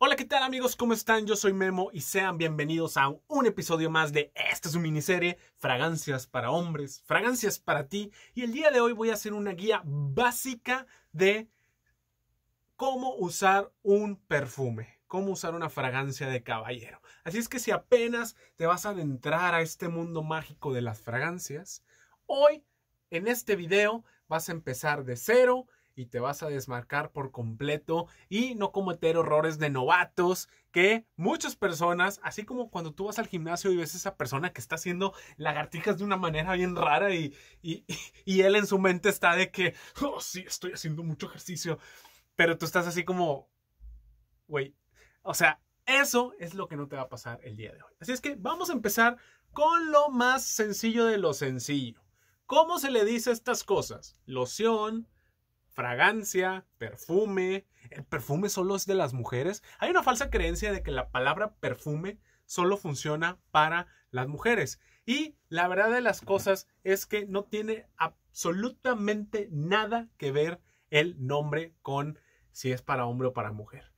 Hola, ¿qué tal amigos? ¿Cómo están? Yo soy Memo y sean bienvenidos a un episodio más de esta es su miniserie, Fragancias para hombres, Fragancias para ti. Y el día de hoy voy a hacer una guía básica de cómo usar un perfume cómo usar una fragancia de caballero. Así es que si apenas te vas a adentrar a este mundo mágico de las fragancias, hoy en este video vas a empezar de cero y te vas a desmarcar por completo y no cometer errores de novatos que muchas personas, así como cuando tú vas al gimnasio y ves a esa persona que está haciendo lagartijas de una manera bien rara y, y, él en su mente está de que, oh sí, estoy haciendo mucho ejercicio, pero tú estás así como, güey, o sea, eso es lo que no te va a pasar el día de hoy. Así es que vamos a empezar con lo más sencillo de lo sencillo. ¿Cómo se le dice estas cosas? Loción, fragancia, perfume. El perfume solo es de las mujeres. Hay una falsa creencia de que la palabra perfume solo funciona para las mujeres. Y la verdad de las cosas es que no tiene absolutamente nada que ver el nombre con si es para hombre o para mujer.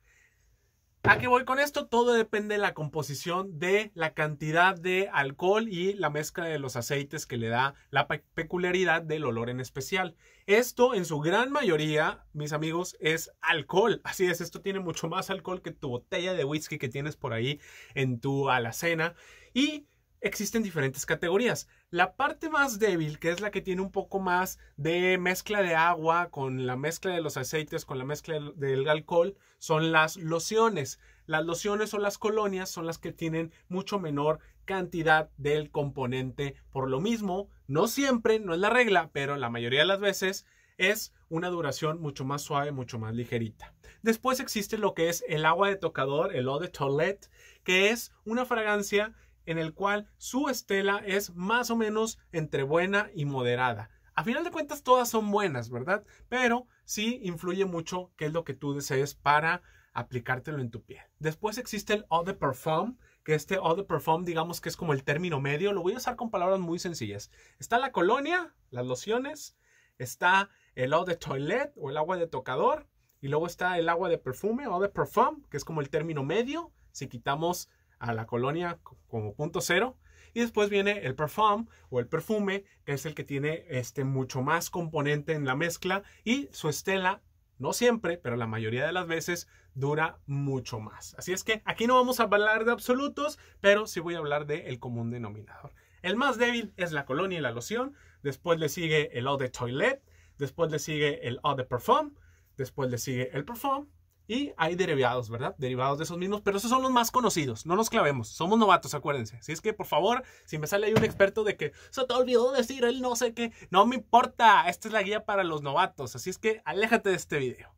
¿A qué voy con esto? Todo depende de la composición, de la cantidad de alcohol y la mezcla de los aceites que le da la peculiaridad del olor en especial. Esto en su gran mayoría, mis amigos, es alcohol. Así es, esto tiene mucho más alcohol que tu botella de whisky que tienes por ahí en tu alacena. Y existen diferentes categorías. La parte más débil, que es la que tiene un poco más de mezcla de agua con la mezcla de los aceites, con la mezcla del alcohol, son las lociones. Las lociones o las colonias son las que tienen mucho menor cantidad del componente. Por lo mismo, no siempre, no es la regla, pero la mayoría de las veces es una duración mucho más suave, mucho más ligerita. Después existe lo que es el agua de tocador, el eau de toilette, que es una fragancia en el cual su estela es más o menos entre buena y moderada. A final de cuentas todas son buenas, ¿verdad? Pero sí influye mucho qué es lo que tú desees para aplicártelo en tu piel. Después existe el eau de parfum, que este eau de parfum digamos que es como el término medio, lo voy a usar con palabras muy sencillas. Está la colonia, las lociones, está el eau de toilette o el agua de tocador, y luego está el agua de perfume o de parfum, que es como el término medio. Si quitamos a la colonia como punto cero. Y después viene el perfume o el perfume, que es el que tiene este mucho más componente en la mezcla y su estela, no siempre, pero la mayoría de las veces dura mucho más. Así es que aquí no vamos a hablar de absolutos, pero sí voy a hablar del el común denominador. El más débil es la colonia y la loción, después le sigue el eau de toilette, después le sigue el eau de perfume, después le sigue el perfume y hay derivados, ¿verdad? Derivados de esos mismos, pero esos son los más conocidos. No nos clavemos, somos novatos, acuérdense. Si es que, por favor, si me sale ahí un experto de que se te olvidó decir él no sé qué, no me importa, esta es la guía para los novatos. Así es que aléjate de este video.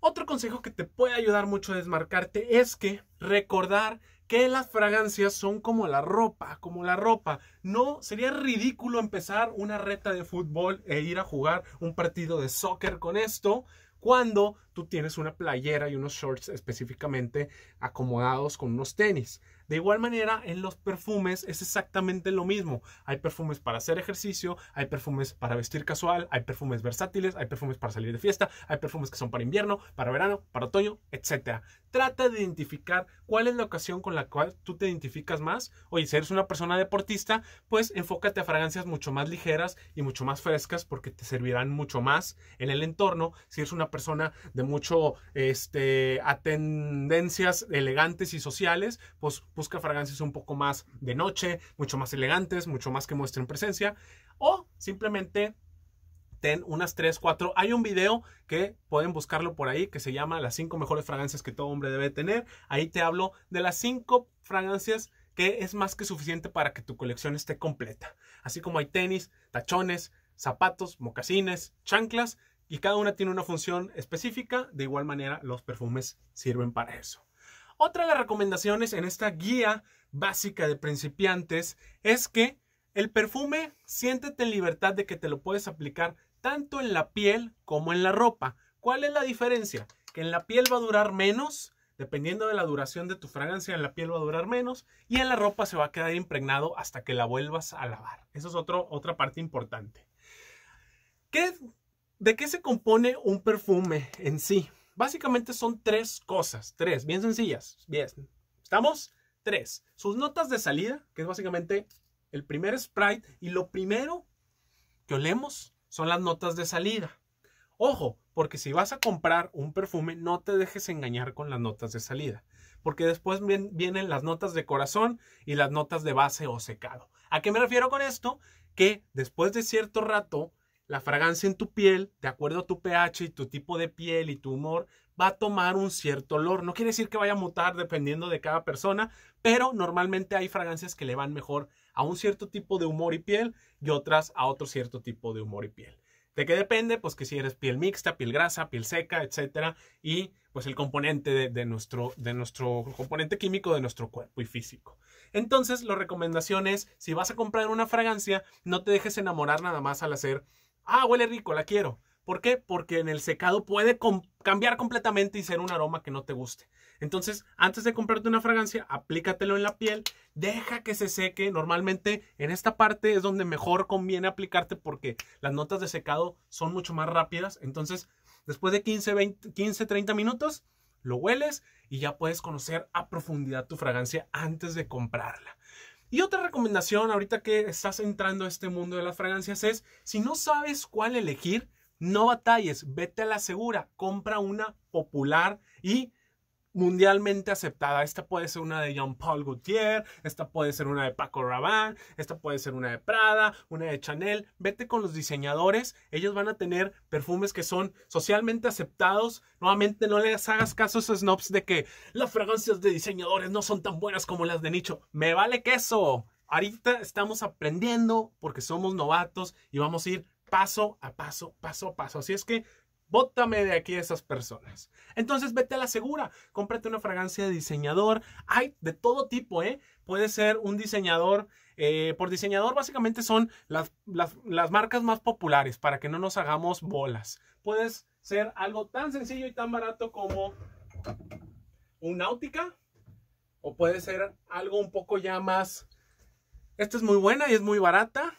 Otro consejo que te puede ayudar mucho a desmarcarte es que recordar que las fragancias son como la ropa, como la ropa. No, sería ridículo empezar una reta de fútbol e ir a jugar un partido de soccer con esto cuando tú tienes una playera y unos shorts específicamente acomodados con unos tenis. De igual manera, en los perfumes es exactamente lo mismo. Hay perfumes para hacer ejercicio, hay perfumes para vestir casual, hay perfumes versátiles, hay perfumes para salir de fiesta, hay perfumes que son para invierno, para verano, para otoño, etc. Trata de identificar cuál es la ocasión con la cual tú te identificas más. Oye, si eres una persona deportista, pues enfócate a fragancias mucho más ligeras y mucho más frescas porque te servirán mucho más en el entorno. Si eres una persona de mucho, este, a tendencias elegantes y sociales, pues busca fragancias un poco más de noche, mucho más elegantes, mucho más que muestren presencia, o simplemente ten unas tres, 4. Hay un video que pueden buscarlo por ahí que se llama las 5 mejores fragancias que todo hombre debe tener. Ahí te hablo de las 5 fragancias que es más que suficiente para que tu colección esté completa. Así como hay tenis, tachones, zapatos, mocasines, chanclas y cada una tiene una función específica. De igual manera, los perfumes sirven para eso. Otra de las recomendaciones en esta guía básica de principiantes es que el perfume siéntete en libertad de que te lo puedes aplicar tanto en la piel como en la ropa. ¿Cuál es la diferencia? Que en la piel va a durar menos, dependiendo de la duración de tu fragancia, en la piel va a durar menos y en la ropa se va a quedar impregnado hasta que la vuelvas a lavar. Esa es otra parte importante. ¿De qué se compone un perfume en sí? Básicamente son tres cosas, tres, bien sencillas. Bien, ¿estamos? Tres. Sus notas de salida, que es básicamente el primer sprite, y lo primero que olemos son las notas de salida. Ojo, porque si vas a comprar un perfume, no te dejes engañar con las notas de salida, porque después vienen las notas de corazón y las notas de base o secado. ¿A qué me refiero con esto? Que después de cierto rato la fragancia en tu piel, de acuerdo a tu pH y tu tipo de piel y tu humor, va a tomar un cierto olor. No quiere decir que vaya a mutar dependiendo de cada persona, pero normalmente hay fragancias que le van mejor a un cierto tipo de humor y piel y otras a otro cierto tipo de humor y piel. ¿De qué depende? Pues que si eres piel mixta, piel grasa, piel seca, etcétera, y pues el componente de nuestro, de nuestro componente químico de nuestro cuerpo y físico. Entonces, la recomendación es, si vas a comprar una fragancia, no te dejes enamorar nada más al hacer ah, huele rico, la quiero. ¿Por qué? Porque en el secado puede cambiar completamente y ser un aroma que no te guste. Entonces, antes de comprarte una fragancia, aplícatelo en la piel, deja que se seque. Normalmente en esta parte es donde mejor conviene aplicarte porque las notas de secado son mucho más rápidas. Entonces, después de 15, 20, 15 30 minutos, lo hueles y ya puedes conocer a profundidad tu fragancia antes de comprarla. Y otra recomendación ahorita que estás entrando a este mundo de las fragancias es, si no sabes cuál elegir, no batalles, vete a la segura, compra una popular y mundialmente aceptada. Esta puede ser una de Jean-Paul Gaultier, esta puede ser una de Paco Rabanne, esta puede ser una de Prada, una de Chanel. Vete con los diseñadores, ellos van a tener perfumes que son socialmente aceptados. Nuevamente, no les hagas caso a esos snobs de que las fragancias de diseñadores no son tan buenas como las de nicho. Me vale queso. Ahorita estamos aprendiendo porque somos novatos y vamos a ir paso a paso, paso a paso. Así es que Bótame de aquí a esas personas. Entonces vete a la segura, cómprate una fragancia de diseñador. Hay de todo tipo, ¿eh? Puede ser un diseñador. Eh, por diseñador básicamente son las, las, marcas más populares para que no nos hagamos bolas. Puedes ser algo tan sencillo y tan barato como un náutica o puede ser algo un poco ya más... Esta es muy buena y es muy barata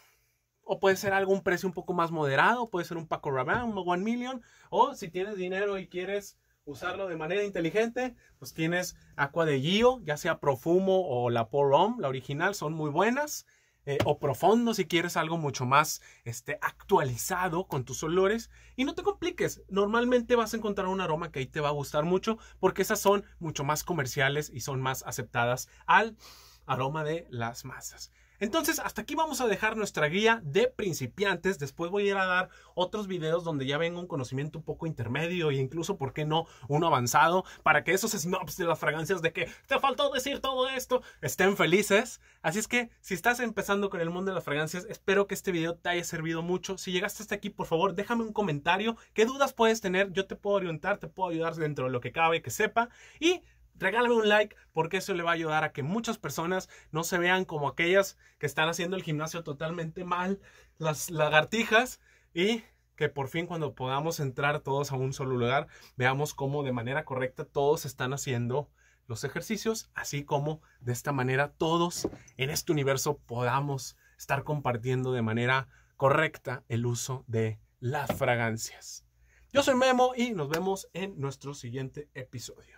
o puede ser algún precio un poco más moderado, puede ser un Paco Rabanne, un One Million, o si tienes dinero y quieres usarlo de manera inteligente, pues tienes Aqua de Gio, ya sea Profumo o la Pour Homme, la original, son muy buenas. Eh, o profundo si quieres algo mucho más este, actualizado con tus olores. Y no te compliques, normalmente vas a encontrar un aroma que ahí te va a gustar mucho porque esas son mucho más comerciales y son más aceptadas al aroma de las masas. Entonces, hasta aquí vamos a dejar nuestra guía de principiantes. Después voy a ir a dar otros videos donde ya venga un conocimiento un poco intermedio e incluso, ¿por qué no?, uno avanzado, para que esos snobs de las fragancias de que te faltó decir todo esto estén felices. Así es que, si estás empezando con el mundo de las fragancias, espero que este video te haya servido mucho. Si llegaste hasta aquí, por favor, déjame un comentario. ¿Qué dudas puedes tener? Yo te puedo orientar, te puedo ayudar dentro de lo que cabe, que sepa. Y regálame un like porque eso le va a ayudar a que muchas personas no se vean como aquellas que están haciendo el gimnasio totalmente mal, las lagartijas y que por fin cuando podamos entrar todos a un solo lugar veamos cómo de manera correcta todos están haciendo los ejercicios, así como de esta manera todos en este universo podamos estar compartiendo de manera correcta el uso de las fragancias. Yo soy Memo y nos vemos en nuestro siguiente episodio.